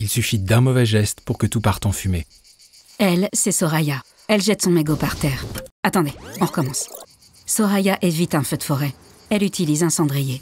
Il suffit d'un mauvais geste pour que tout parte en fumée. Elle, c'est Soraya. Elle jette son mégot par terre. Attendez, on recommence. Soraya évite un feu de forêt. Elle utilise un cendrier.